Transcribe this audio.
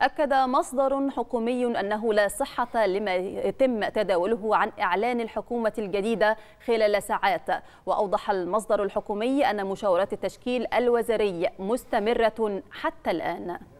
أكد مصدر حكومي أنه لا صحة لما يتم تداوله عن إعلان الحكومة الجديدة خلال ساعات وأوضح المصدر الحكومي أن مشاورات التشكيل الوزاري مستمرة حتى الآن